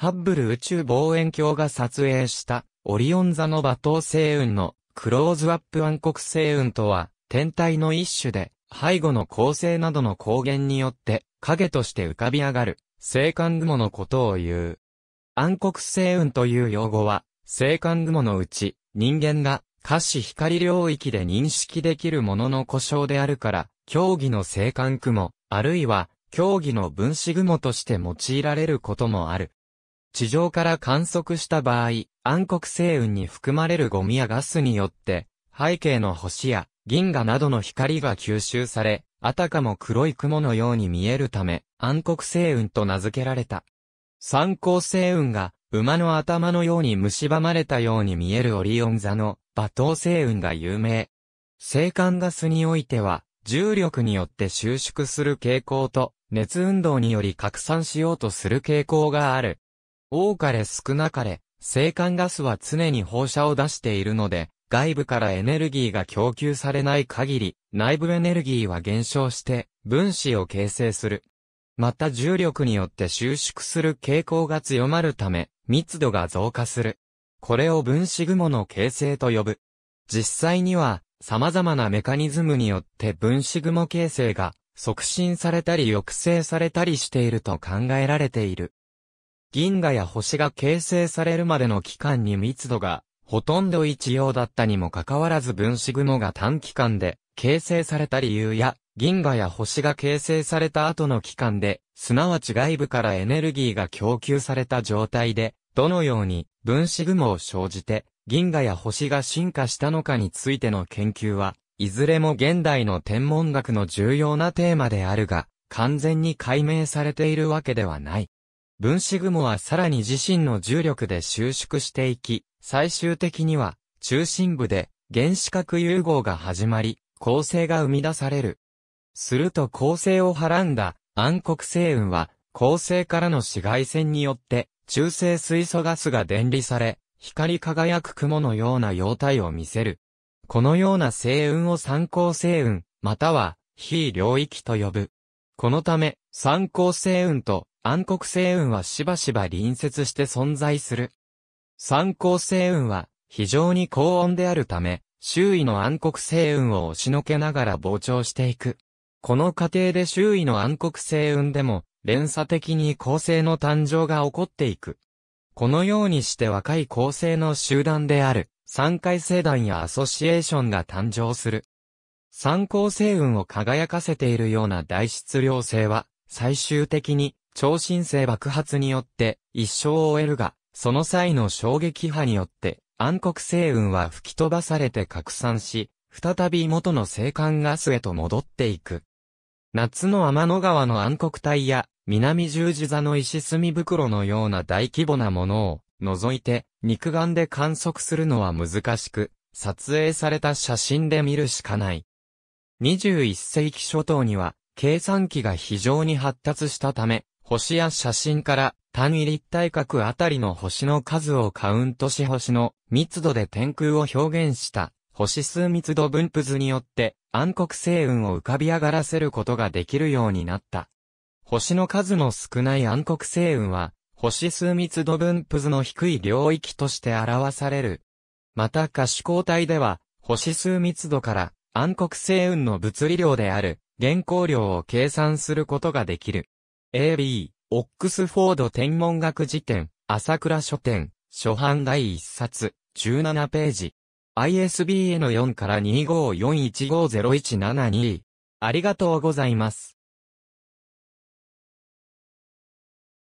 ハッブル宇宙望遠鏡が撮影したオリオン座の馬頭星雲のクローズアップ暗黒星雲とは天体の一種で背後の恒星などの光源によって影として浮かび上がる星間雲のことを言う。暗黒星雲という用語は星間雲のうち人間が可視光領域で認識できるものの故障であるから競技の星間雲あるいは競技の分子雲として用いられることもある。地上から観測した場合、暗黒星雲に含まれるゴミやガスによって、背景の星や銀河などの光が吸収され、あたかも黒い雲のように見えるため、暗黒星雲と名付けられた。三光星雲が、馬の頭のように蝕まれたように見えるオリオン座の、馬頭星雲が有名。星間ガスにおいては、重力によって収縮する傾向と、熱運動により拡散しようとする傾向がある。多かれ少なかれ、生還ガスは常に放射を出しているので、外部からエネルギーが供給されない限り、内部エネルギーは減少して、分子を形成する。また重力によって収縮する傾向が強まるため、密度が増加する。これを分子雲の形成と呼ぶ。実際には、様々なメカニズムによって分子雲形成が促進されたり抑制されたりしていると考えられている。銀河や星が形成されるまでの期間に密度がほとんど一様だったにもかかわらず分子雲が短期間で形成された理由や銀河や星が形成された後の期間で、すなわち外部からエネルギーが供給された状態で、どのように分子雲を生じて、銀河や星が進化したのかについての研究は、いずれも現代の天文学の重要なテーマであるが、完全に解明されているわけではない。分子雲はさらに自身の重力で収縮していき、最終的には中心部で原子核融合が始まり、構成が生み出される。すると構成をはらんだ暗黒星雲は、構成からの紫外線によって、中性水素ガスが電離され、光り輝く雲のような様態を見せる。このような星雲を参考星雲、または、非領域と呼ぶ。このため、三光星雲と暗黒星雲はしばしば隣接して存在する。三光星雲は非常に高温であるため、周囲の暗黒星雲を押しのけながら膨張していく。この過程で周囲の暗黒星雲でも連鎖的に恒星の誕生が起こっていく。このようにして若い恒星の集団である三回星団やアソシエーションが誕生する。三光星雲を輝かせているような大質量星は最終的に超新星爆発によって一生を終えるが、その際の衝撃波によって暗黒星雲は吹き飛ばされて拡散し、再び元の星間ガスへと戻っていく。夏の天の川の暗黒帯や南十字座の石墨袋のような大規模なものを除いて肉眼で観測するのは難しく、撮影された写真で見るしかない。21世紀初頭には計算機が非常に発達したため、星や写真から単位立体角あたりの星の数をカウントし星の密度で天空を表現した星数密度分布図によって暗黒星雲を浮かび上がらせることができるようになった。星の数の少ない暗黒星雲は星数密度分布図の低い領域として表される。また可視光体では星数密度から暗黒星雲の物理量である原稿料を計算することができる。AB、オックスフォード天文学辞典、朝倉書店、初版第1冊、17ページ。ISBN4 から2 5 4 1 5 0 1 7 2ありがとうございます。